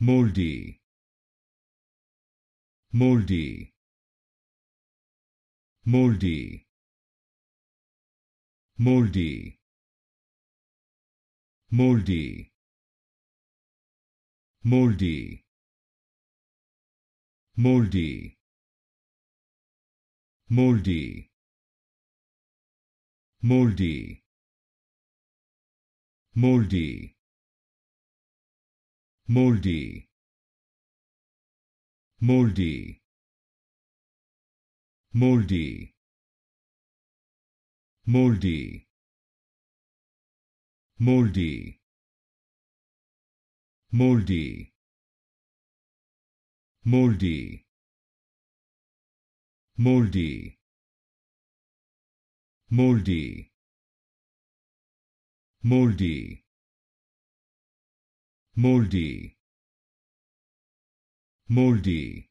moldy moldy moldy moldy moldy moldy moldy moldy moldy moldy moldy moldy moldy moldy moldy moldy moldy moldy moldy moldy moldy moldy